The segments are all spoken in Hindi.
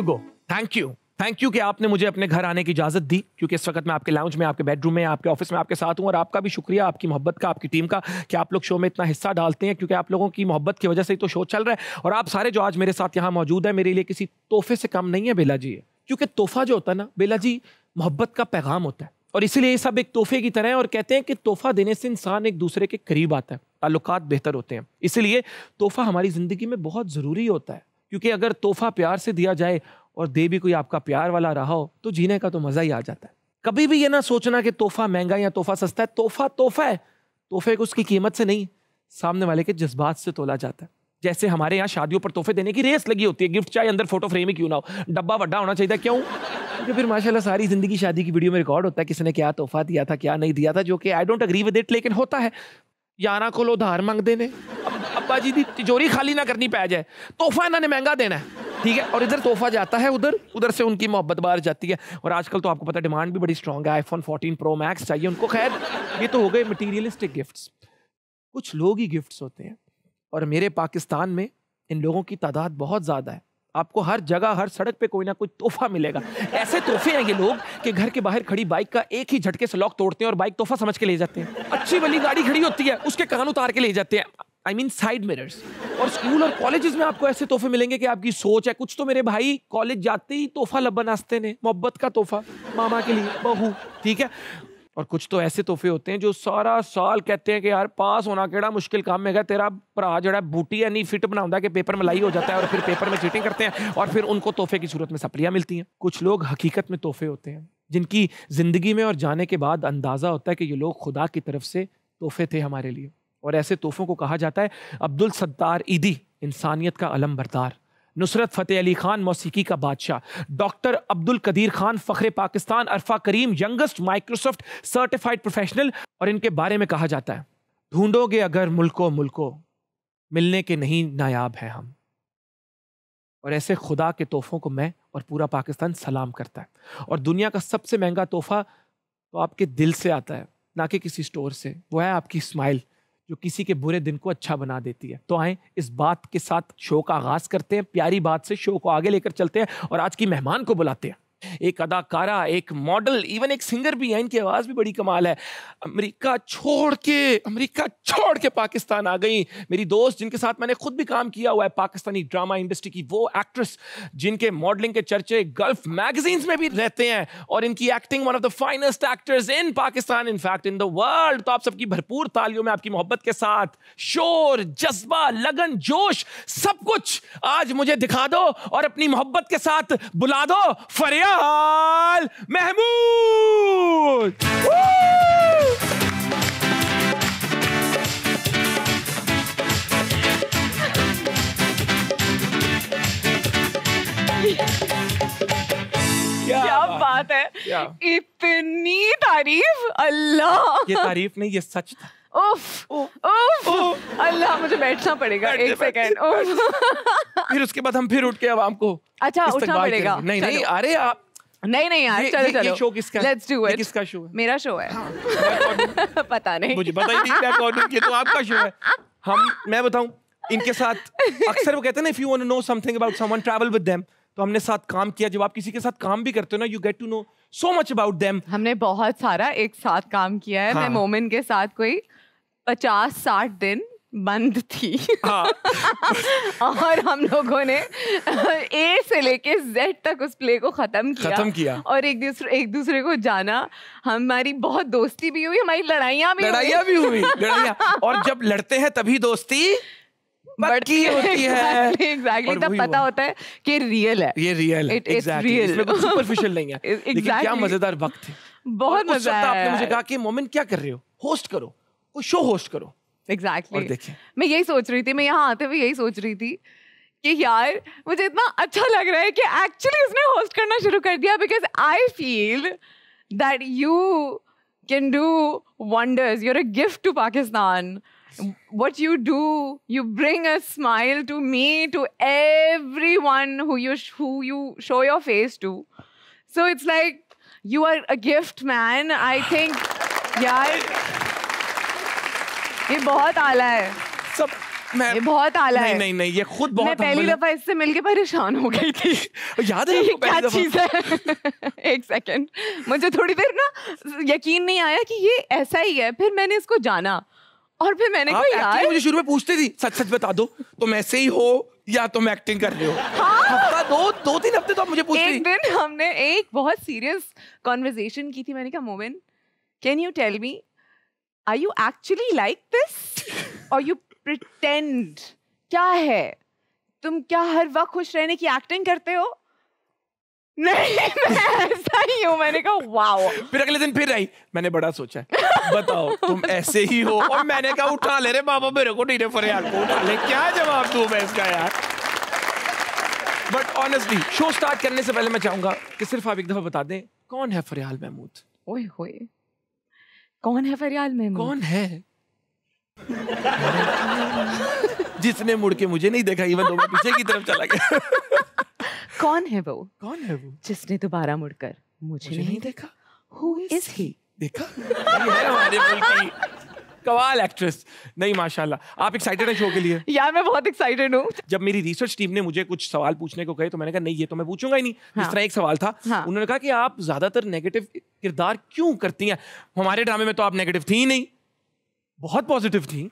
You go thank you thank you कि आपने मुझे अपने घर आने की इजाजत दी क्योंकि इस वक्त मैं आपके लाउंज में आपके बेडरूम में आपके ऑफिस में आपके साथ हूं और आपका भी शुक्रिया आपकी मोहब्बत का आपकी टीम का कि आप लोग शो में इतना हिस्सा डालते हैं क्योंकि आप लोगों की मोहब्बत की वजह से ही तो शो चल रहा है और आप सारे जो आज मेरे साथ यहाँ मौजूद है मेरे लिए किसी तोहफे से कम नहीं है बेला जी क्योंकि तोहफा जो होता है ना बेला जी मोहब्बत का पैगाम होता है और इसीलिए ये सब एक तोहफे की तरह है और कहते हैं कि तोहफा देने से इंसान एक दूसरे के करीब आता है ताल्लुक बेहतर होते हैं इसीलिए तोहफा हमारी ज़िंदगी में बहुत ज़रूरी होता है क्योंकि अगर तोहफा प्यार से दिया जाए और दे भी कोई आपका प्यार वाला रहा हो तो जीने का तो मज़ा ही आ जाता है कभी भी ये ना सोचना कि तोहफा महंगा या तोहफा सस्ता है तोहफा तोहफा है तोहफे को उसकी कीमत से नहीं सामने वाले के जज्बात से तोला जाता है जैसे हमारे यहाँ शादियों पर तोहफे देने की रेस लगी होती है गिफ्ट चाहे अंदर फोटो फ्रेम ही क्यों ना हो डब्बा वड्डा होना चाहिए क्यों क्योंकि फिर माशाल्लाह सारी जिंदगी शादी की वीडियो में रिकॉर्ड होता है किसने क्या तोहफा दिया था क्या नहीं दिया था जो कि I don't agree with it लेकिन होता है यारा को लो धार मांग देने बाबा जी की तिजोरी खाली ना करनी पै जाए तोहफा इन्होंने महंगा देना है ठीक है और इधर तोहफा जाता है उधर उधर से उनकी मोहब्बत बाहर जाती है और आजकल तो आपको पता डिमांड भी बड़ी स्ट्रॉग है आईफोन फोर्टीन प्रो मैक्स चाहिए उनको खैर ये तो हो गए मटीरियलिस्टिक गिफ्ट्स कुछ लोग ही गिफ्ट्स होते हैं और मेरे पाकिस्तान में इन लोगों की तादाद बहुत ज़्यादा है आपको हर जगह हर सड़क पे कोई ना कोई तोहफा मिलेगा ऐसे तोहफे हैं ये लोग कि घर के बाहर खड़ी बाइक का एक ही झटके से लॉक तोड़ते हैं और बाइक तोहफा समझ के ले जाते हैं अच्छी वाली गाड़ी खड़ी होती है उसके कान उतार के ले जाते हैं आई मीन साइड मिरर्स और स्कूल और कॉलेजेस में आपको ऐसे तोहफे मिलेंगे कि आपकी सोच है कुछ तो मेरे भाई कॉलेज जाते ही तोहफा लब्बा नाश्ते ने मोहब्बत का तोहफा मामा के लिए बहू ठीक है और कुछ तो ऐसे तोहफे होते हैं जो सारा साल कहते हैं कि यार पास होना केड़ा मुश्किल काम है तेरा भरा है बूटी है नहीं फिट बनाਉਂਦਾ कि पेपर में लाई हो जाता है और फिर पेपर में चीटिंग करते हैं और फिर उनको तोहफे की सूरत में सप्लियाँ मिलती हैं कुछ लोग हकीकत में तोहफे होते हैं जिनकी ज़िंदगी में और जाने के बाद अंदाज़ा होता है कि ये लोग खुदा की तरफ से तोहफे थे हमारे लिए और ऐसे तोहफों को कहा जाता है अब्दुल सत्तार ईदी इंसानियत का अलम बरदार नुसरत फ़तेह अली ख़ान मौसीकी का बादशाह डॉक्टर अब्दुल कदीर ख़ान फखरे Pakistan Arfa Karim youngest Microsoft certified professional और इनके बारे में कहा जाता है ढूंढोगे अगर मुल्को मुल्को मिलने के नहीं नायाब हैं हम और ऐसे खुदा के तोहफ़ों को मैं और पूरा पाकिस्तान सलाम करता है और दुनिया का सबसे महंगा तोहफ़ा तो आपके दिल से आता है ना कि किसी स्टोर से वो है आपकी स्माइल जो किसी के बुरे दिन को अच्छा बना देती है तो आए इस बात के साथ शो का आगाज करते हैं प्यारी बात से शो को आगे लेकर चलते हैं और आज की मेहमान को बुलाते हैं एक अदाकारा एक मॉडल इवन एक सिंगर भी है इनकी आवाज़ भी बड़ी कमाल है अमेरिका छोड़ के अमेरिका छोड़ के पाकिस्तान आ गई मेरी दोस्त जिनके साथ मैंने खुद भी काम किया हुआ है पाकिस्तानी ड्रामा इंडस्ट्री की वो एक्ट्रेस जिनके मॉडलिंग के चर्चे गल्फ मैगजीन्स में भी रहते हैं और इनकी acting one of the finest actors in Pakistan in fact in the world तो आप सबकी भरपूर तालियों में आपकी मोहब्बत के साथ शोर जज्बा लगन जोश सब कुछ आज मुझे दिखा दो और अपनी मोहब्बत के साथ बुला दो फरिया निहाल महमूद क्या, क्या बात, है इतनी तारीफ अल्लाह ये तारीफ नहीं ये सच था उफ उफ अल्लाह मुझे बैठना पड़ेगा एक सेकंड फिर उसके बाद हम फिर उठ के आवाम को अच्छा उठना पड़ेगा नहीं नहीं अरे आप नहीं नहीं यार चलो चलो शो किसका लेट्स डू इट किसका शो है मेरा शो है हाँ। पता नहीं मुझे पता ही नहीं कौन ये तो आपका शो है हम मैं बताऊं इनके साथ अक्सर वो कहते हैं ना if you want to know something about someone travel with them तो हमने साथ काम किया जब आप किसी के साथ काम भी करते हो ना you get to know so much about them हमने बहुत सारा एक साथ काम किया है हाँ। मैं मोमिन के साथ कोई पचास साठ दिन बंद थी हाँ। और हम लोगों ने ए से लेके जेड तक उस प्ले को खत्म किया खत्म किया और एक दूसरे एक दूसरे को जाना हमारी बहुत दोस्ती भी हुई हमारी लड़ाइयाँ भी लड़ाइयाँ भी हुई लड़ाइयाँ और जब लड़ते हैं तभी दोस्ती बढ़ती होती है एग्जैक्टली तब पता होता है कि रियल है ये रियल है सुपरफिशियल नहीं है क्या मजेदार वक्त है बहुत मजा आया आपने मुझे कहा कि मोमेंट क्या कर रहे हो होस्ट करो कोई शो होस्ट करो एग्जैक्टली exactly. मैं यही सोच रही थी मैं यहाँ आते हुए यही सोच रही थी कि यार मुझे इतना अच्छा लग रहा है कि एक्चुअली उसने होस्ट करना शुरू कर दिया because I feel that you can do wonders you're a gift to Pakistan what you do you bring a smile to me to everyone you you show your face to so it's like you are a gift man I think यार ये बहुत आला है सब मैं ये बहुत आला नहीं, है नहीं नहीं ये खुद बहुत मैं पहली दफा इससे मिलके परेशान हो गई थी याद है ये क्या चीज है एक सेकंड मुझे थोड़ी देर ना यकीन नहीं आया कि ये ऐसा ही है फिर मैंने इसको जाना और फिर मैंने कहा यार मुझे शुरू में पूछती थी सच सच बता दो तुम ऐसे ही हो या तुम एक्टिंग कर रहे हो हाँ? हफ्ता दो दो तीन हफ्ते तो मुझे पूछती एक दिन हमने एक बहुत सीरियस कॉन्वर्जेशन की थी मैंने कहा Momin can you tell me are you actually like this और यू प्रिटेंड क्या है तुम क्या हर वक्त खुश रहने की एक्टिंग करते हो नहीं मैं ऐसा ही हूँ मैंने कहा वाओ फिर अगले दिन फिर आई मैंने बड़ा सोचा बताओ तुम ऐसे ही हो और मैंने कहा उठा ले रे बाबा मेरे को डीरे फरे यार को उठा ले क्या जवाब दू मैं इसका यार बट ऑनेस्टली शो स्टार्ट करने से पहले मैं चाहूंगा कि सिर्फ आप एक दफा बता दें कौन है फरियाल महमूद ओए होए कौन है फरियाल में कौन है जिसने मुड़ के मुझे नहीं देखा इवन तो मैं पीछे की तरफ चला गया कौन है वो कौन है वो जिसने दोबारा मुड़कर मुझे, मुझे नहीं, नहीं देखा हु इज ही देखा ये है हमारे कमाल एक्ट्रेस नहीं माशाल्लाह आप एक्साइटेड हैं शो के लिए यार मैं बहुत एक्साइटेड हूँ जब मेरी रिसर्च टीम ने मुझे कुछ सवाल पूछने को कहे तो मैंने कहा नहीं ये तो मैं पूछूंगा ही नहीं हाँ. इस तरह एक सवाल था हाँ. उन्होंने कहा कि आप ज्यादातर नेगेटिव किरदार क्यों करती हैं हमारे ड्रामे में तो आप नेगेटिव थी नहीं बहुत पॉजिटिव थी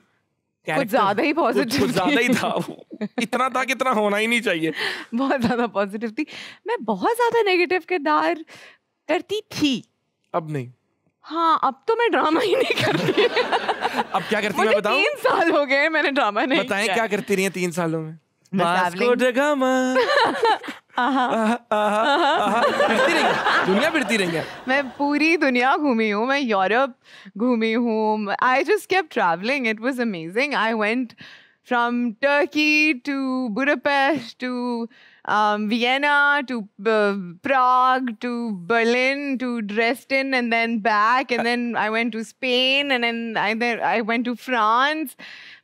कुछ ज्यादा ही पॉजिटिव ज्यादा ही था इतना था कि इतना होना ही नहीं चाहिए बहुत ज्यादा पॉजिटिव थी मैं बहुत ज्यादा नेगेटिव किरदार करती थी अब नहीं हाँ अब तो मैं ड्रामा ही नहीं करती अब क्या करती मैं बताऊं तीन साल हो गए मैंने ड्रामा नहीं बताएं क्या करती रही है तीन सालों में दुनिया फिरती रही है मैं पूरी दुनिया घूमी हूँ मैं यूरोप घूमी हूँ I just kept travelling it was amazing I went from Turkey to Budapest to um, Vienna to uh, Prague to Berlin to Dresden and then back. And then I went to Spain and then I, I went to France.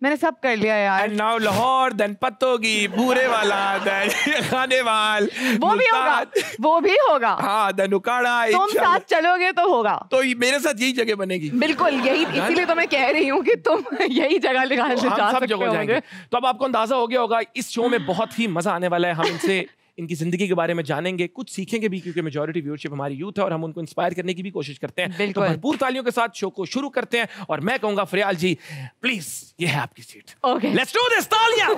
मैंने सब कर लिया यार and now Lahore then Pattoki Burewala then Khanewal वो भी होगा वो भी होगा हां देन उकाड़ा तुम साथ चलोगे तो होगा तो मेरे साथ यही जगह बनेगी बिल्कुल यही इसीलिए तो मैं कह रही हूं कि तुम यही जगह निकाल जा सकते हो तो अब आपको अंदाजा हो गया होगा इस शो में बहुत ही मजा आने वाला है हम इनसे इनकी ज़िंदगी के बारे में जानेंगे कुछ सीखेंगे भी क्योंकि मेजोरिटी व्यूअरशिप हमारी यूथ है और हम उनको इंस्पायर करने की भी कोशिश करते हैं तो भरपूर तालियों के साथ शो को शुरू करते हैं और मैं कहूंगा फरियाल जी प्लीज़ ये है आपकी seat okay let's do this तालियां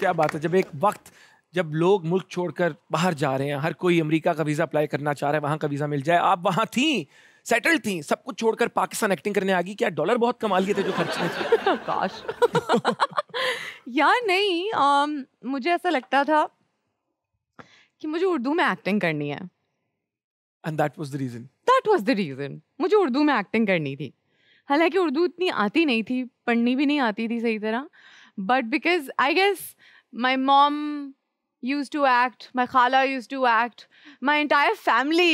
क्या बात है जब एक वक्त जब लोग मुल्क छोड़कर बाहर जा रहे हैं हर कोई अमेरिका का वीज़ा अप्लाई करना चाह रहा है वहां का वीज़ा मिल जाए आप वहां थी सेटल्ड थी सब कुछ छोड़कर पाकिस्तान एक्टिंग करने आ गई क्या डॉलर बहुत कमा लिए थे जो में काश यार नहीं आम, um, मुझे ऐसा लगता था कि मुझे उर्दू में एक्टिंग करनी है and that was the reason that was the reason मुझे उर्दू में एक्टिंग करनी थी हालांकि उर्दू इतनी आती नहीं थी पढ़नी भी नहीं आती थी सही तरह but because I guess my mom used to act my खाला used to act my entire family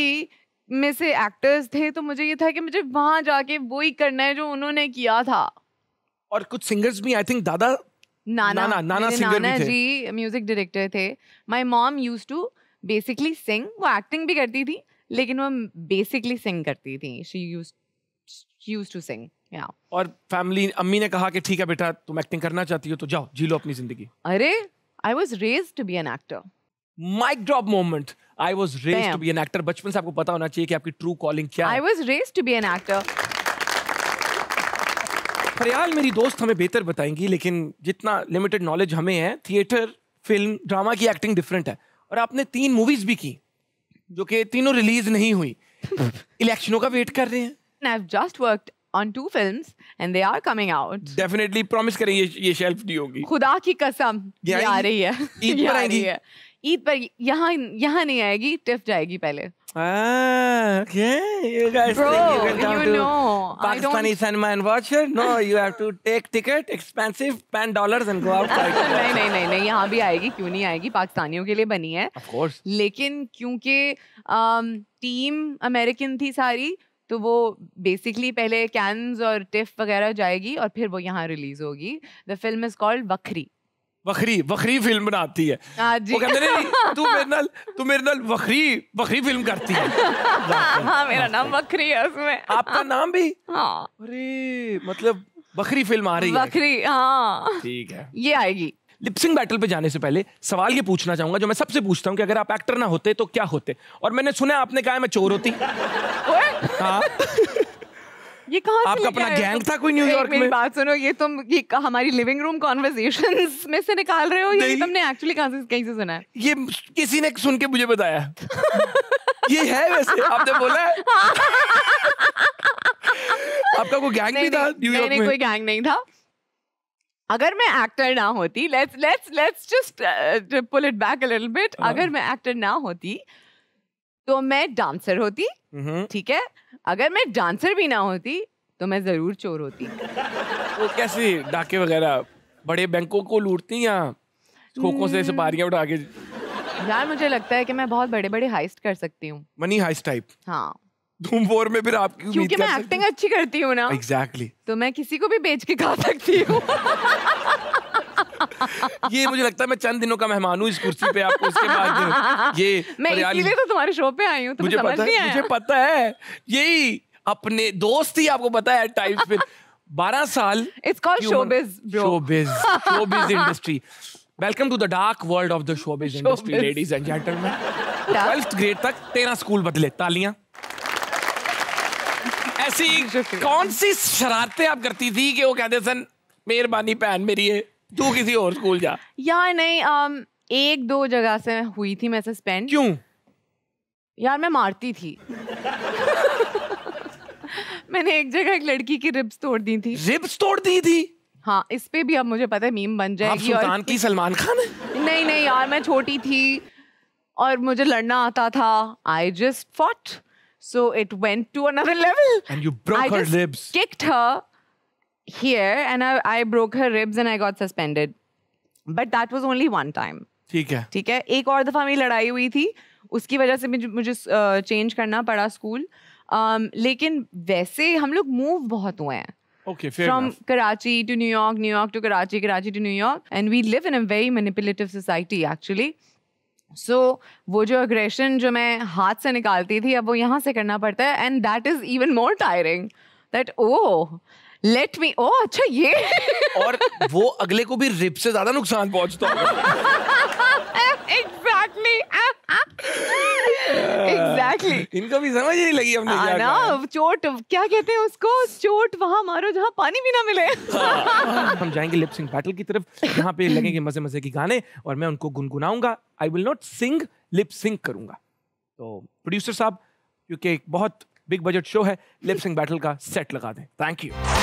में से एक्टर्स थे तो मुझे ये था कि मुझे वहां जाके वो ही करना है जो उन्होंने किया था और कुछ सिंगर्स भी आई थिंक दादा नाना नाना, नाना, सिंगर नाना भी थे। जी म्यूजिक डायरेक्टर थे my mom used to basically sing वो एक्टिंग भी करती थी लेकिन वो बेसिकली सिंग करती थी she used used to sing या और फैमिली अम्मी ने कहा कि ठीक है बेटा तुम एक्टिंग करना चाहती हो तो जाओ जी लो अपनी जिंदगी अरे I was raised to be an actor mic drop moment I was raised to be an actor बचपन से आपको पता होना चाहिए कि आपकी ट्रू कॉलिंग क्या I was raised to be an actor Farial मेरी दोस्त हमें बेहतर बताएंगी लेकिन जितना लिमिटेड नॉलेज हमें है थिएटर फिल्म ड्रामा की एक्टिंग डिफरेंट है और आपने तीन मूवीज भी की जो कि तीनों रिलीज नहीं हुई इलेक्शनों का वेट कर रहे हैं I've just worked on two films and they are coming out. Definitely promise करें ये ये शेल्फ नहीं होगी. खुदा की कसम ये आ रही है. ईद पर आएगी. ईद पर यहाँ यहाँ नहीं आएगी टिफ जाएगी पहले यहाँ भी आएगी क्यों नहीं आएगी पाकिस्तानियों के लिए बनी है लेकिन क्योंकि टीम um, अमेरिकन थी सारी तो वो बेसिकली पहले कैंस और टिफ वगैरह जाएगी और फिर वो यहाँ रिलीज होगी the film is called Vakhri Vakhri ਵਖਰੀ ਫਿਲਮ ਬਣਾਤੀ ਹੈ ਉਹ ਕਹਿੰਦੇ ਨੇ ਤੂੰ ਮੇਰੇ ਨਾਲ ਤੂੰ ਮੇਰੇ ਨਾਲ ਵਖਰੀ ਵਖਰੀ ਫਿਲਮ ਕਰਤੀ है हाँ मेरा नाम वखरी है उसमें आपका नाम भी हाँ अरे मतलब वखरी फिल्म आ रही है वखरी हाँ ठीक है ये आएगी लिपसिंग बैटल पे जाने से पहले सवाल ये पूछना चाहूंगा जो मैं सबसे पूछता हूँ कि अगर आप एक्टर ना होते तो क्या होते और मैंने सुना आपने कहा मैं चोर होती हाँ ये कहाँ आपका अपना गैंग था कोई न्यूयॉर्क में बात सुनो ये तुम ये हमारी लिविंग रूम कॉन्वर्जेशंस में से निकाल रहे हो ये तुमने एक्चुअली कहां से कहीं से सुना है ये किसी ने सुन के मुझे बताया ये है वैसे आपने बोला है आपका कोई गैंग भी था न्यूयॉर्क में कोई गैंग नहीं था अगर मैं एक्टर ना होती let's let's let's just pull it back a little bit अगर मैं एक्टर ना होती तो मैं डांसर होती हम्म। ठीक है अगर मैं डांसर भी ना होती तो मैं जरूर चोर होती वो कैसी डाके वगैरह बड़े बैंकों को लूटती या खोखों से हम्म। सुपारियां उठा के यार मुझे लगता है कि मैं बहुत बड़े बड़े हाइस्ट कर सकती हूँ मनी हाइस्ट टाइप हाँ धूम फोर में फिर आपकी क्योंकि मैं एक्टिंग अच्छी करती हूँ ना एग्जैक्टली exactly. तो मैं किसी को भी बेच के खा सकती हूँ ये मुझे लगता है मैं चंद दिनों का मेहमान हूँ इस कुर्सी पे आपको उसके बाद ये मैं इसीलिए तो तुम्हारे शो पे आई हूँ मुझे पता है मुझे पता है यही अपने दोस्त ही आपको पता है टाइम फिर बारह साल it's called showbiz showbiz showbiz industry welcome to the dark world of the showbiz industry ladies and gentlemen twelfth grade तक तेरह स्कूल बदले तालियां ऐसी कौन सी शरारतें आप करती थी कि वो कहते सन मेहरबानी भैन मेरी है तू किसी और स्कूल जा यार नहीं um, एक दो जगह से हुई थी मैं सस्पेंड क्यों यार मैं मारती थी मैंने एक जगह एक लड़की की रिब्स तोड़ दी थी रिब्स तोड़ दी थी हाँ इस पे भी अब मुझे पता है मीम बन जाएगी आप सुल्तान की सलमान खान है नहीं नहीं यार मैं छोटी थी और मुझे लड़ना आता था I just fought so it went to another level and you broke her lips kicked her here and I, I broke her ribs and I got suspended. But that was only one time. ठीक है ठीक है एक और दफ़ा मेरी लड़ाई हुई थी उसकी वजह से मुझे मुझे चेंज uh, करना पड़ा स्कूल um, लेकिन वैसे हम लोग मूव बहुत हुए हैं Okay, fair From enough. Karachi to New York, New York to Karachi, Karachi to New York. And we live in a very manipulative society, actually. So so, वो जो अग्रेशन जो मैं हाथ से निकालती थी अब वो यहाँ से करना पड़ता है and that is even more tiring that oh let me oh अच्छा ये और वो अगले को भी रिप से ज्यादा नुकसान पहुंचता एग्जैक्टली एग्जैक्टली इनको भी समझ नहीं लगी हमने क्या ना चोट क्या कहते हैं उसको चोट वहां मारो जहां पानी भी ना मिले हाँ। हम जाएंगे लिप सिंग बैटल की तरफ यहाँ पे लगेंगे मजे मजे के गाने और मैं उनको गुनगुनाऊंगा I will not sing lip sync करूंगा तो प्रोड्यूसर साहब क्योंकि एक बहुत बिग बजट शो है लिप सिंग बैटल का सेट लगा दें थैंक यू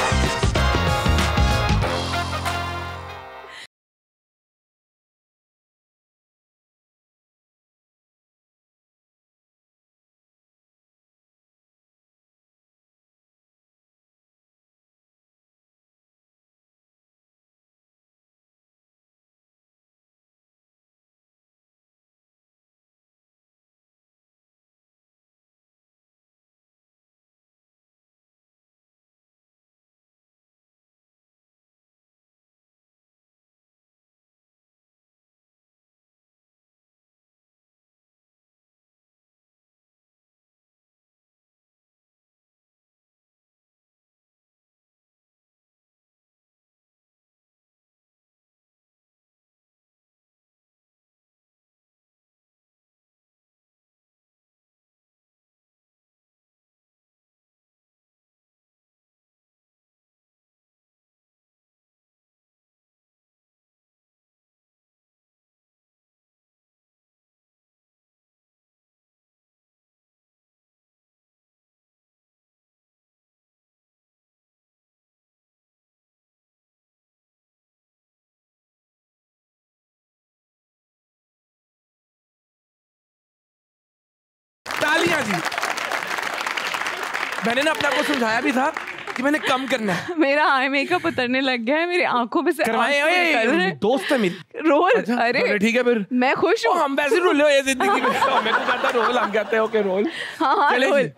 सोनिया जी मैंने ना अपने को समझाया भी था कि मैंने कम करना है मेरा आई मेकअप उतरने लग गया है मेरी आंखों में से करवाए ओए दोस्त है मेरे रोल अच्छा, अरे ठीक है फिर मैं खुश हूं हम वैसे रोल हो ये जिंदगी में मैं तो कहता रोल हम कहते हैं ओके रोल हां हां रोल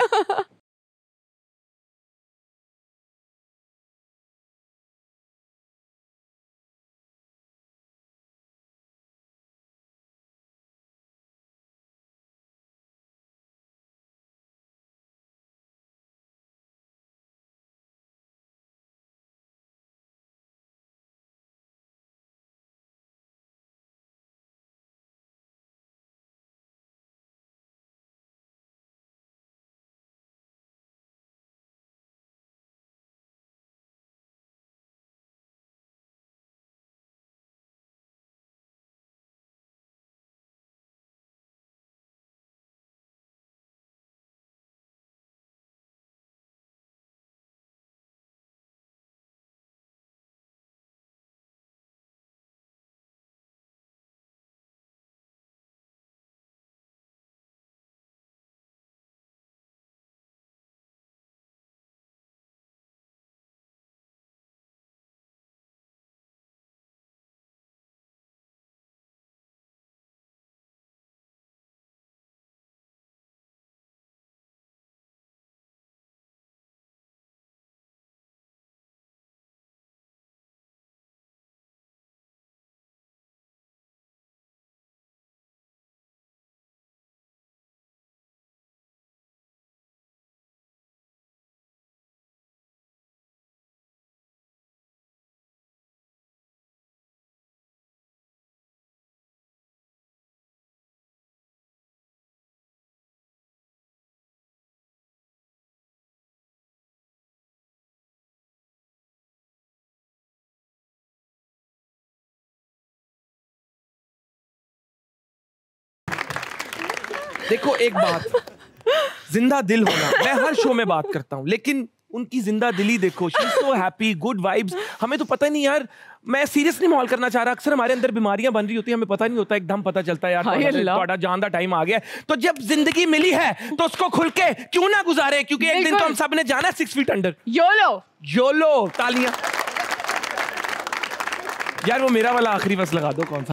देखो एक बात जिंदा दिल होना मैं हर शो में बात करता हूँ लेकिन उनकी जिंदा दिली देखो she so happy good vibes हमें तो पता नहीं यार मैं सीरियसली माहौल करना चाह रहा अक्सर हमारे अंदर बीमारियां बन रही होती है हमें पता नहीं होता एकदम पता चलता है यार बड़ा जान का टाइम आ गया तो जब जिंदगी मिली है तो उसको खुल के क्यों ना गुजारे क्योंकि एक दिन तो हम सब ने जाना है six feet under YOLO YOLO तालियां यार वो मेरा वाला आखिरी बस लगा दो कौन सा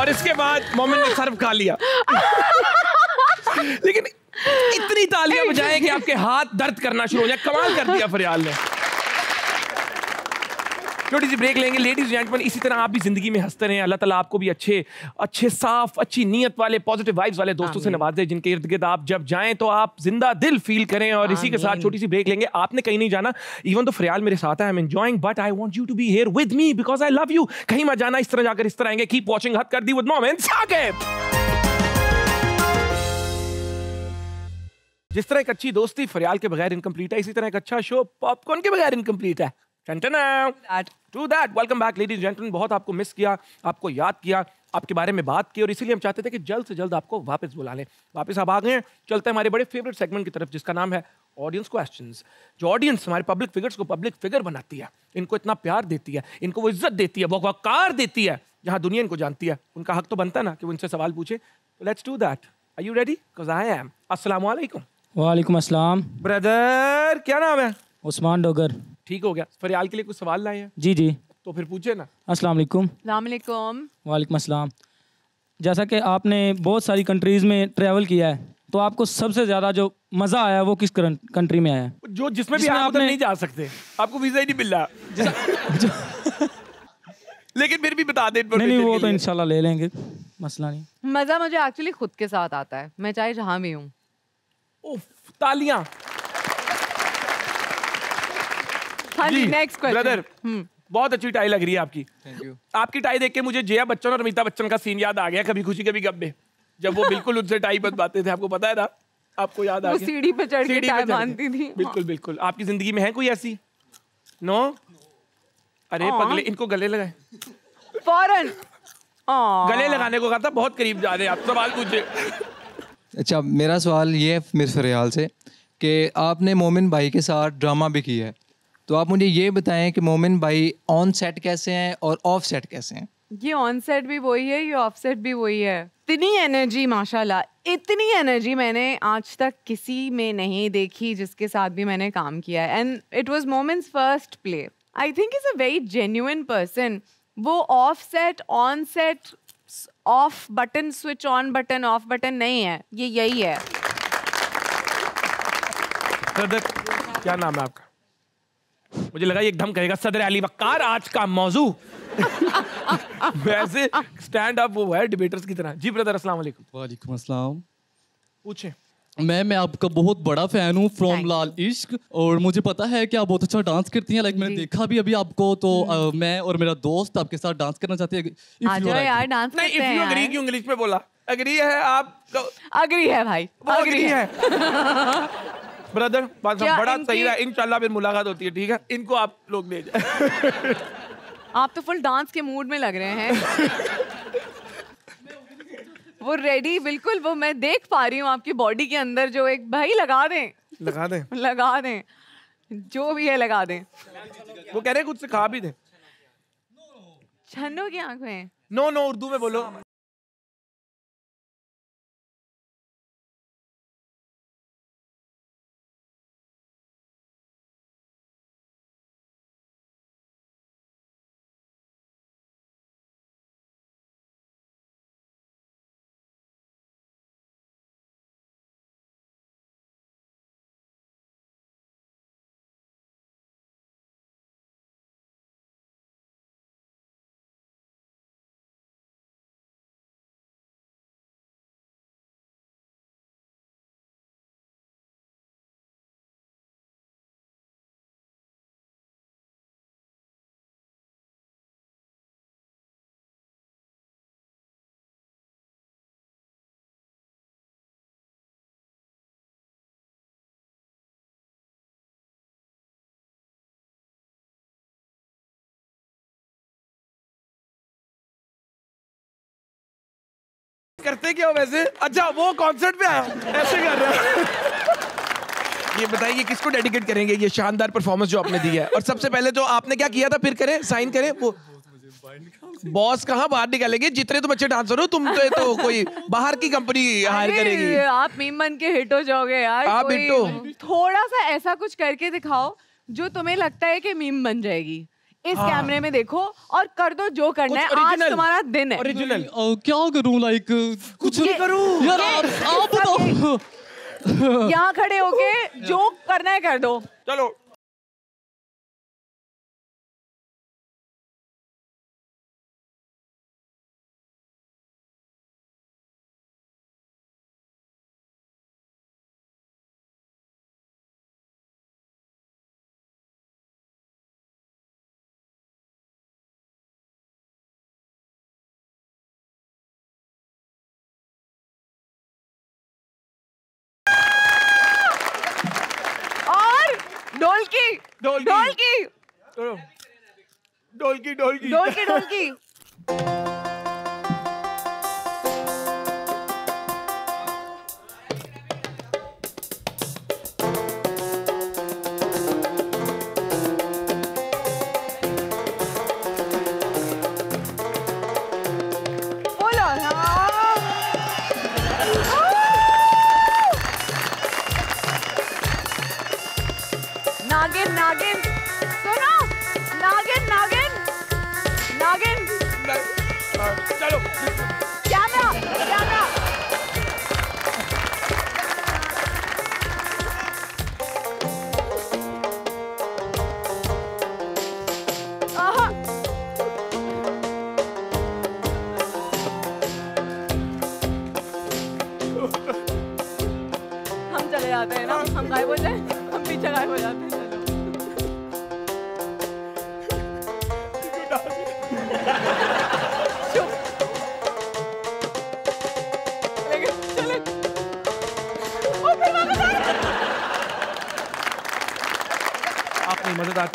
और इसके बाद मोमिन ने सर्व खा लिया लेकिन इतनी तालियां बजाएं कि आपके हाथ दर्द करना शुरू हो जाए कमाल कर दिया फरियाल ने छोटी सी ब्रेक लेंगे लेडीज जेंटमैन इसी तरह आप भी जिंदगी में हंसते रहे अल्लाह ताला आपको भी अच्छे अच्छे साफ अच्छी नीयत वाले पॉजिटिव वाइब्स वाले दोस्तों से नवाज दे जिनके इर्द गिर्द आप जब जाएं तो आप जिंदा दिल फील करें और इसी के साथ छोटी सी ब्रेक लेंगे आपने कहीं नहीं जाना इवन तो फ्रियाल मेरे साथ है I am enjoying but I want you to be here with me because I love you कहीं मत जाना इस तरह जाकर इस तरह आएंगे कीप वॉचिंग हद कर दी विद मोमेंट जिस तरह एक अच्छी दोस्ती फरियाल के बगैर इनकम्प्लीट है इसी तरह एक अच्छा शो पॉपकॉर्न के बगैर इनकम्प्लीट है to that welcome back ladies gentleman बहुत आपको मिस किया आपको याद किया आपके बारे में बात की और इसीलिए हम चाहते थे कि जल्द से जल्द आपको वापस बुला लें वापस आप आ गए चलते हैं हमारे बड़े फेवरेट सेगमेंट की तरफ जिसका नाम है ऑडियंस क्वेश्चन जो ऑडियंस हमारे पब्लिक फिगर्स को पब्लिक फिगर बनाती है इनको इतना प्यार देती है इनको वो इज्जत देती है वो वकार देती है जहाँ दुनिया इनको जानती है उनका हक तो बनता है ना कि वो इनसे सवाल पूछे let's do that are you ready I am असल वालेकुम वालेकुम अस्सलाम ब्रदर क्या नाम है उस्मान डोगर ठीक हो गया फरियाल के लिए कुछ सवाल लाए हैं जी जी तो फिर पूछे ना अस्सलाम वालेकुम वालेकुम अस्सलाम जैसा कि आपने बहुत सारी कंट्रीज़ में ट्रैवल किया है तो आपको सबसे ज़्यादा जो मज़ा आया वो किस कंट्री में आया जो जिसमें भी आप नहीं जा सकते आपको वीज़ा ही नहीं मिल रहा लेकिन फिर भी बता दे नहीं नहीं वो तो इनशाला ले लेंगे मसला नहीं मज़ा मुझे एक्चुअली खुद के साथ आता है मैं चाहे जहाँ भी हूँ तालियाँ नेक्स्ट क्वेश्चन ब्रदर बहुत अच्छी टाई लग रही है आपकी आपकी टाई देख के मुझे जया बच्चन और अमिताभ बच्चन का सीन याद आ गया कभी खुशी कभी गब्बे जब वो बिल्कुल उनसे टाई बद बदलाते थे आपको पता है ना आपको याद आ सीढ़ी पे चढ़ के टाई बांधती थी हाँ। बिल्कुल बिल्कुल आपकी जिंदगी में है कोई ऐसी नो अरे हाँ। पगले इनको गले लगाए फौरन हाँ। गले लगाने को कहा था बहुत करीब जा रहे हैं आप सवाल पूछे अच्छा मेरा सवाल ये है मिस फरियाल से कि आपने मोमिन भाई के साथ ड्रामा भी किया है तो आप मुझे ये बताएं कि मोमिन भाई ऑन सेट कैसे हैं और ऑफ सेट कैसे हैं ये ऑन सेट भी वही है ये ऑफ सेट भी वही है इतनी एनर्जी माशाल्लाह इतनी एनर्जी मैंने आज तक किसी में नहीं देखी जिसके साथ भी मैंने काम किया है and it was moments first play I think is a very genuine person वो off set on set off button switch on button off button नहीं है ये यही है क्या नाम है आपका मुझे लगा ये एकदम कहेगा सदर अली वक्कार आज का मौजू वैसे स्टैंड अप वो है डिबेटर्स की तरह जी ब्रदर अस्सलाम वालेकुम वालेकुम अस्सलाम पूछे मैं मैं आपका बहुत बड़ा फैन हूँ फ्रॉम लाल इश्क और मुझे पता है कि आप बहुत अच्छा डांस करती हैं लाइक मैंने देखा भी अभी आपको तो आ, हम्म। मैं और मेरा दोस्त आपके साथ डांस करना चाहते हैं इंग्लिश में बोला अग्री है आप अग्री है भाई अग्री है ब्रदर बड़ा सही रहा इनशाला फिर मुलाकात होती है ठीक है इनको आप लोग ले जाए आप तो फुल डांस के मूड में लग रहे हैं वो रेडी बिल्कुल वो मैं देख पा रही हूँ आपकी बॉडी के अंदर जो एक भाई लगा दें लगा दें लगा दें जो भी है लगा दें वो कह रहे कुछ सिखा भी दें छन्नों की में नो नो उर्दू में बोलो करते क्या हो वैसे अच्छा वो कॉन्सर्ट पे आया ऐसे कर रहा ये बताइए किसको डेडिकेट करेंगे ये शानदार परफॉर्मेंस जो आपने दिया है और सबसे पहले जो तो आपने क्या किया था फिर करें साइन करें वो बॉस कहाँ बाहर निकालेंगे जितने तुम अच्छे डांसर हो तुम तो, तो कोई बाहर की कंपनी हायर करेगी आप मीम बन के हिट हो जाओगे यार आप हिट हो थोड़ा सा ऐसा कुछ करके दिखाओ जो तुम्हें लगता है कि मीम बन जाएगी इस हाँ. कैमरे में देखो और कर दो जो करना है आज तुम्हारा दिन है ओरिजिनल क्या करूं लाइक कुछ नहीं करूं यार आप आप बताओ यहाँ खड़े होके जो करना है कर दो चलो ढोलकी ढोलकी ढोलकी ढोलकी ढोलकी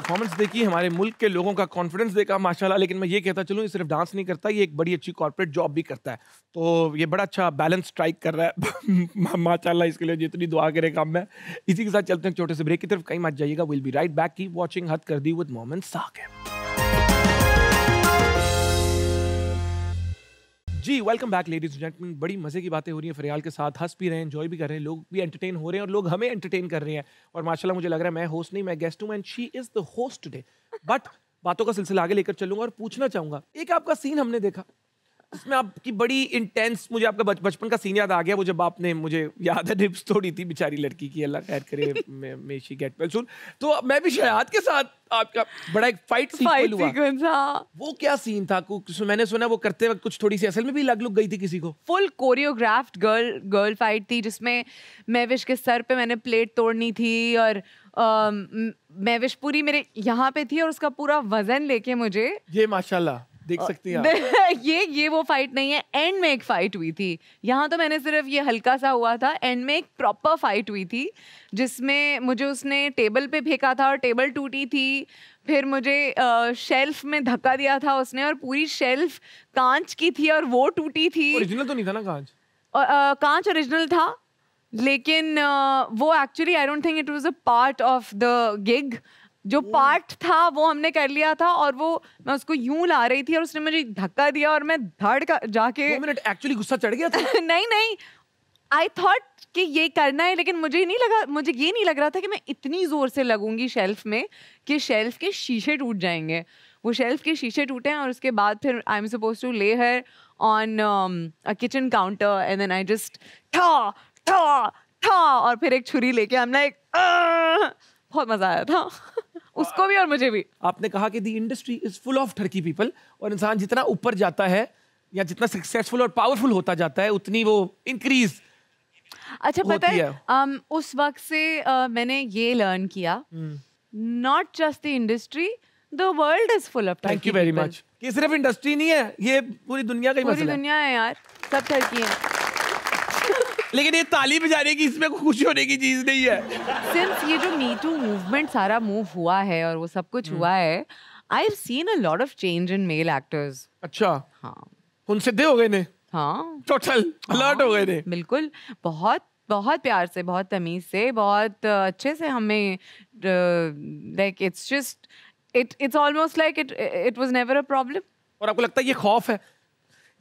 परफॉर्मेंस देखी हमारे मुल्क के लोगों का कॉन्फिडेंस देखा माशाल्लाह लेकिन मैं ये कहता चलूँ ये सिर्फ डांस नहीं करता ये एक बड़ी अच्छी कॉर्पोरेट जॉब भी करता है तो ये बड़ा अच्छा बैलेंस स्ट्राइक कर रहा है माशाला इसके लिए जितनी दुआ करे काम में इसी के साथ चलते हैं छोटे से ब्रेक की तरफ कहीं मत जाइएगा will be right back keep watching हद कर दी with Mohammad Saqib ji welcome back ladies gentleman बड़ी मज़े की बातें हो रही हैं फरियाल के साथ हंस भी रहे हैं एंजॉय भी कर रहे हैं लोग भी एंटरटेन हो रहे हैं और लोग हमें एंटरटेन कर रहे हैं और माशाल्लाह मुझे लग रहा है मैं होस्ट नहीं मैं गेस्ट हूँ and she is the host today but बातों का सिलसिला आगे लेकर चलूंगा और पूछना चाहूंगा एक आपका सीन हमने देखा इसमें आपकी बड़ी इंटेंस मुझे आपका बच, बचपन का सीन याद आ गया वो जब आपने मुझे याद है डिप्स तोड़ी थी बेचारी लड़की की अल्लाह खैर करे मैं may she get well soon तो मैं भी शायद के साथ आपका बड़ा एक फाइट सीक्वल हुआ हाँ। वो क्या सीन था मैंने सुना वो करते वक्त कुछ थोड़ी सी असल में भी लग लुक गई थी किसी को full choreographed girl girl fight थी जिसमें मैविश के सर पे मैंने प्लेट तोड़नी थी और मैविश पूरी मेरे यहाँ पे थी और उसका पूरा वजन लेके मुझे ये माशाल्लाह देख सकती हैं ये ये वो फाइट नहीं है एंड में एक फाइट हुई थी यहाँ तो मैंने सिर्फ ये हल्का सा हुआ था एंड में एक प्रॉपर फाइट हुई थी जिसमें मुझे उसने टेबल पे फेंका था और टेबल टूटी थी फिर मुझे शेल्फ में धक्का दिया था उसने और पूरी शेल्फ कांच की थी और वो टूटी थी ओरिजिनल तो नहीं था ना कांच कांच ओरिजिनल था लेकिन वो actually I don't think it was a part of the gig जो पार्ट था वो हमने कर लिया था और वो मैं उसको यूं ला रही थी और उसने मुझे धक्का दिया और मैं धड़ का जाके मिनट एक्चुअली गुस्सा चढ़ गया था नहीं नहीं आई थॉट कि ये करना है लेकिन मुझे नहीं लगा मुझे ये नहीं लग रहा था कि मैं इतनी ज़ोर से लगूंगी शेल्फ में कि शेल्फ के शीशे टूट जाएंगे वो शेल्फ के शीशे टूटे हैं और उसके बाद फिर I am supposed to lay her on kitchen counter and then I just था था था और फिर एक छुरी लेके हमने एक बहुत मज़ा आया था उसको भी और मुझे भी आपने कहा कि the industry is full of tricky people और इंसान जितना ऊपर जाता है या जितना सक्सेसफुल और पावरफुल होता जाता है उतनी वो इंक्रीज अच्छा पता है um, उस वक्त से uh, मैंने ये लर्न किया not just the industry the world is full of thank you very much ये सिर्फ इंडस्ट्री नहीं है ये पूरी दुनिया का ही पूरी दुनिया है यार सब टर्की है लेकिन ये ताली बजाने की इसमें खुशी होने की चीज नहीं है सिंस ये जो मी टू मूवमेंट सारा मूव हुआ है और वो सब कुछ hmm. हुआ है I have seen a lot of change in male actors अच्छा हाँ उनसे दे हो गए ने हाँ टोटल अलर्ट हो गए ने हाँ, बिल्कुल बहुत बहुत प्यार से बहुत तमीज से बहुत अच्छे से हमें like it's just it it's almost like it it was never a problem और आपको लगता है ये खौफ है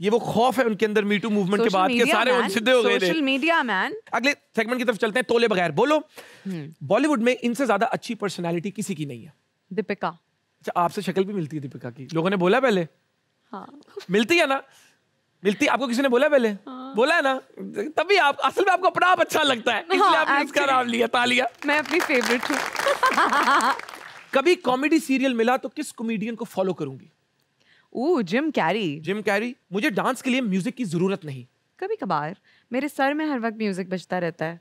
ये वो खौफ है उनके अंदर मीटू मूवमेंट के बाद के सारे उन सिद्धे हो गए सोशल मीडिया मैन अगले सेगमेंट की तरफ चलते हैं तोले बगैर बोलो हम्म। बॉलीवुड में इनसे ज्यादा अच्छी पर्सनालिटी किसी की नहीं है दीपिका अच्छा आपसे शक्ल भी मिलती है दीपिका की लोगों ने बोला पहले हाँ मिलती है ना मिलती आपको किसी ने बोला पहले हाँ। बोला है ना तभी आप असल में आपको अपना आप अच्छा लगता है हाँ, इसलिए आपने इसका नाम लिया तालिया मैं अपनी फेवरेट हूँ कभी कॉमेडी सीरियल मिला तो किस कॉमेडियन को फॉलो करूंगी oh Jim Carrey Jim Carrey मुझे डांस के लिए म्यूजिक की जरूरत नहीं कभी कभार मेरे सर में हर वक्त म्यूजिक बजता रहता है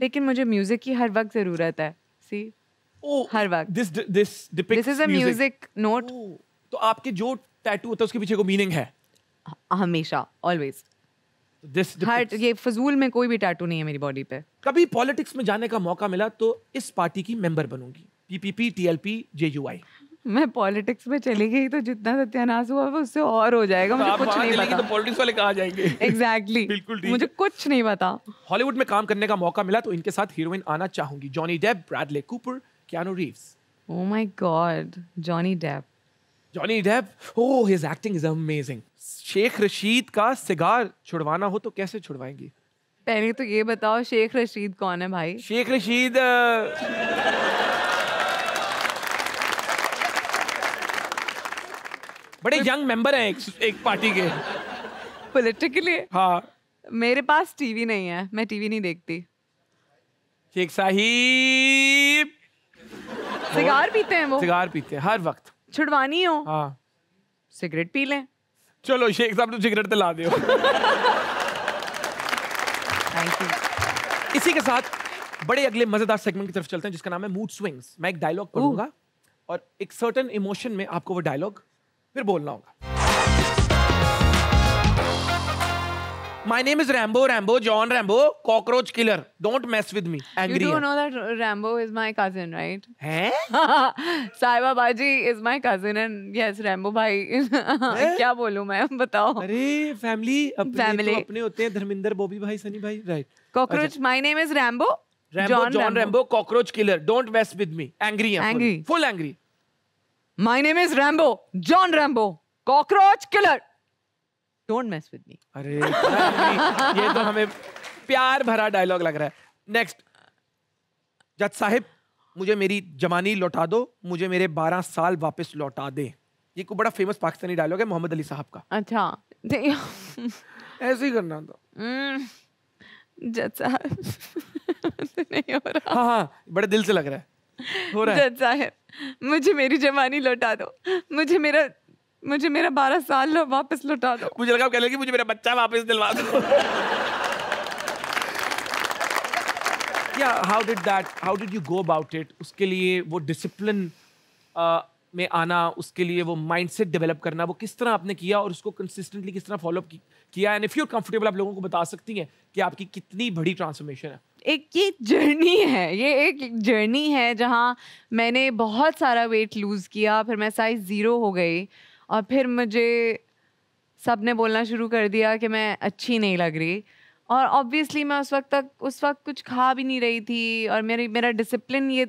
लेकिन मुझे म्यूजिक की हर वक्त जरूरत है सी oh, हर वक्त this this this is a music note तो आपके जो टैटू होता है उसके पीछे को मीनिंग है हमेशा ऑलवेज दिस तो हर ये फजूल में कोई भी टैटू नहीं है मेरी बॉडी पे कभी पॉलिटिक्स में जाने का मौका मिला तो इस पार्टी की मेंबर बनूंगी पीपीपी टीएलपी जेयूआई मैं पॉलिटिक्स में चली गई तो जितना सत्यानाश हुआ उससे और हो जाएगा मुझे कुछ नहीं पता तो पॉलिटिक्स वाले कहा जाएंगे एग्जैक्टली बिल्कुल मुझे कुछ नहीं पता हॉलीवुड में काम करने का मौका मिला तो इनके साथ हीरोइन आना चाहूंगी Johnny Depp Bradley Cooper Keanu Reeves oh my god Johnny Depp Johnny Depp oh his acting is amazing Sheikh Rashid का सिगार छुड़वाना हो तो कैसे छुड़वाएंगी पहले तो ये बताओ शेख रशीद कौन है भाई शेख रशीद बड़े यंग मेंबर हैं एक, एक पार्टी के पॉलिटिकली हाँ मेरे पास टीवी नहीं है मैं टीवी नहीं देखती शेख साहिब सिगार पीते हैं वो सिगार पीते हैं हर वक्त छुड़वानी हो हाँ सिगरेट पी लें चलो शेख साहब तो सिगरेट ला दो थैंक यू इसी के साथ बड़े अगले मजेदार सेगमेंट की तरफ चलते हैं जिसका नाम है मूड स्विंग्स मैं एक डायलॉग पढ़ूंगा और एक सर्टन इमोशन में आपको वो डायलॉग फिर बोलना होगा my name is Rambo Rambo John Rambo cockroach killer don't mess with me angry you know that Rambo is my cousin right हैं Sai Baba ji is my cousin and yes Rambo भाई क्या बोलूं मैं बताओ अरे फैमिली अपने फैमिली. तो अपने होते हैं धर्मेंद्र बॉबी भाई सनी भाई right cockroach my name is Rambo Rambo John Rambo cockroach killer don't mess with me angry angry full angry My name is Rambo, John Rambo, cockroach killer. Don't mess with me. अरे ये तो हमें प्यार भरा डायलॉग लग रहा है नेक्स्ट जज साहिब मुझे मेरी जमानी लौटा दो मुझे मेरे 12 साल वापस लौटा दे ये को बड़ा फेमस पाकिस्तानी डायलॉग है मोहम्मद अली साहब का अच्छा ऐसे ही करना तो जज साहब नहीं हो रहा हाँ हाँ बड़े दिल से लग रहा है हो रहा है जाहिर मुझे मेरी जवानी लौटा दो मुझे मेरा मुझे मेरा बारह साल लो, वापस लौटा दो मुझे लगा कहने की मुझे मेरा बच्चा वापस दिलवा दो या how did that how did you go about it उसके लिए वो डिसिप्लिन uh, में आना उसके लिए वो माइंडसेट डेवलप करना वो किस तरह आपने किया और उसको कंसिस्टेंटली किस तरह फॉलोअप किया and if you are comfortable आप लोगों को बता सकती हैं कि आपकी कितनी बड़ी ट्रांसफॉर्मेशन है एक ये जर्नी है ये एक जर्नी है जहाँ मैंने बहुत सारा वेट लूज़ किया फिर मैं साइज़ ज़ीरो हो गई और फिर मुझे सब ने बोलना शुरू कर दिया कि मैं अच्छी नहीं लग रही और ऑब्वियसली मैं उस वक्त तक उस वक्त कुछ खा भी नहीं रही थी और मेरी मेरा डिसिप्लिन ये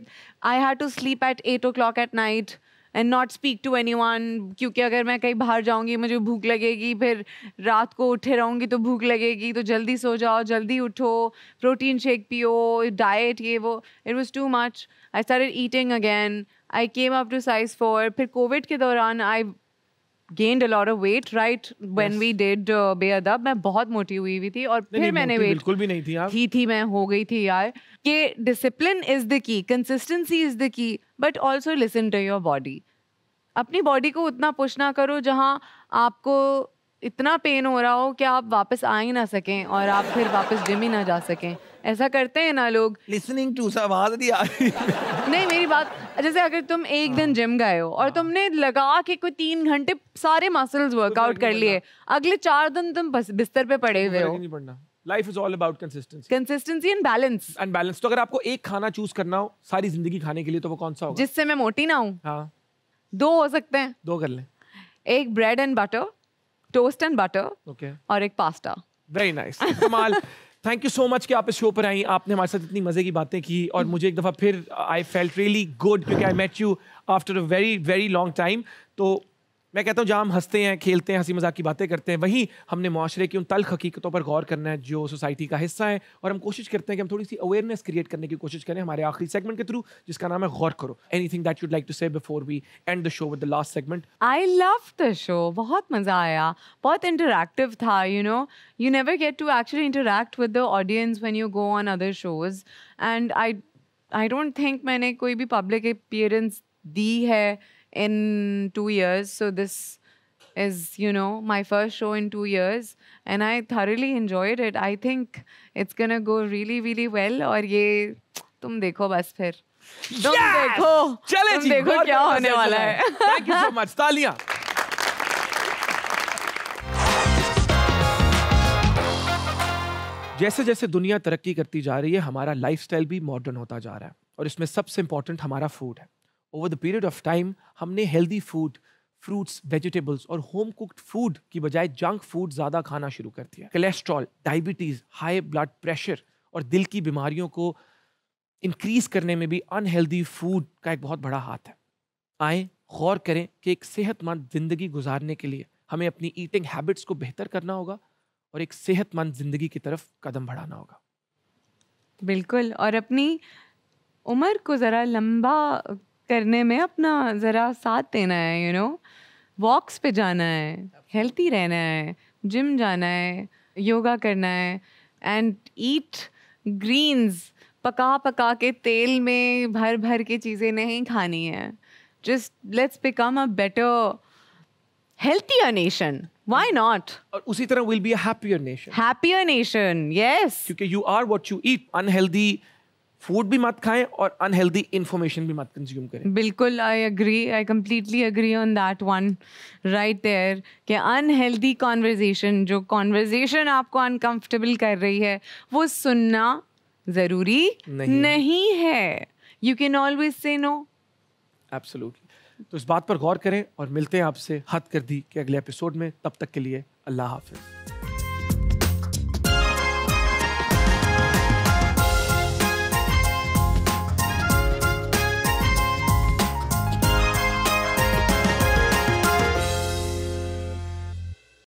I had to sleep at eight o'clock at night and not speak to anyone क्योंकि अगर मैं कहीं बाहर जाऊँगी मुझे भूख लगेगी फिर रात को उठे रहूँगी तो भूख लगेगी तो जल्दी सो जाओ जल्दी उठो प्रोटीन शेक पियो डाइट ये वो it was too much I start eating again I came up to size four फिर कोविड के दौरान I gained a lot of weight right when yes. बेअदब uh, मैं बहुत मोटी हुई हुई थी और फिर मैंने वेट बिल्कुल भी नहीं थी आप थी थी मैं हो गई थी यार कि discipline is the key consistency is the key but also listen to your body अपनी बॉडी को उतना पुश ना करो जहाँ आपको इतना पेन हो रहा हो कि आप वापस आ ही ना सकें और आप फिर वापस जिम ही ना जा सकें ऐसा करते हैं ना लोग लिसनिंग टू आवाज नहीं आ रही नहीं मेरी बात जैसे अगर तुम एक दिन जिम हाँ। गए हो और हाँ। तुमने लगा के कोई तीन घंटे सारे मसल्स वर्कआउट कर लिए अगले चार दिन तुम बिस्तर पे पड़े हुए हो Life is all about consistency. Consistency and balance. And balance. तो अगर आपको एक खाना चूज करना हो सारी जिंदगी खाने के लिए तो वो कौन सा होगा जिससे मैं मोटी ना हूँ हाँ दो हो सकते हैं दो कर लें एक bread and butter toast and butter और एक पास्ता वेरी नाइस nice. कमाल थैंक यू सो मच कि आप इस शो पर आई आपने हमारे साथ इतनी मज़े की बातें की और मुझे एक दफ़ा फिर आई फेल्ट रियली गुड क्योंकि I met you after a very very long time तो मैं कहता हूँ जहाँ हम हंसते हैं खेलते हैं हंसी मजाक की बातें करते हैं वहीं हमने माशरे की उन तल हकीकतों पर गौर करना है जो सोसाइटी का हिस्सा है और हम कोशिश करते हैं कि हम थोड़ी सी अवेयरनेस क्रिएट करने की कोशिश करें हमारे आखिरी सेगमेंट के थ्रू जिसका नाम है गौर करो anything that you'd like to say before we end the show with the last segment I love the show बहुत मजा आया बहुत इंटरेक्टिव था you know you never get to actually interact with the audience when you go on other shows and I I don't think मैंने कोई भी पब्लिक अपियरेंस दी है in two years. So this is, you know, my first show in two years. And I thoroughly enjoyed it. I think it's going to go really, really well. And ये तुम देखो बस फिर तुम yes! देखो चले तुम देखो क्या होने वाला है थैंक यू सो मच तालियां जैसे जैसे दुनिया तरक्की करती जा रही है हमारा लाइफस्टाइल भी मॉडर्न होता जा रहा है और इसमें सबसे इम्पोर्टेंट हमारा फूड है over the period of time हमने हेल्दी फूड फ्रूट्स वेजिटेबल्स और होम कुक्ड फूड की बजाय जंक फूड ज़्यादा खाना शुरू कर दिया cholesterol diabetes high blood pressure और दिल की बीमारियों को इंक्रीज करने में भी अनहेल्दी फूड का एक बहुत बड़ा हाथ है आए गौर करें कि एक सेहतमंद ज़िंदगी गुजारने के लिए हमें अपनी ईटिंग हैबिट्स को बेहतर करना होगा और एक सेहतमंद ज़िंदगी की तरफ कदम बढ़ाना होगा बिल्कुल और अपनी उम्र को ज़रा लंबा करने में अपना ज़रा साथ देना है यू नो वॉक्स पे जाना है हेल्थी रहना है जिम जाना है योगा करना है एंड ईट ग्रीन्स पका पका के तेल में भर भर के चीज़ें नहीं खानी है just let's become a better healthier nation Why not? और उसी तरह will be a happier nation happier nation yes क्योंकि you are what you eat unhealthy food भी मत खाएं और अनहेल्दी इन्फॉर्मेशन भी मत कंज्यूम करें बिल्कुल I agree I completely agree on that one right there कि अनहेल्दी कॉन्वर्जेसन जो कॉन्वर्जेसन आपको अनकंफर्टेबल कर रही है वो सुनना ज़रूरी नहीं, नहीं है you can always say no absolutely तो इस बात पर गौर करें और मिलते हैं आपसे हद कर दी के अगले एपिसोड में तब तक के लिए अल्लाह हाफिज़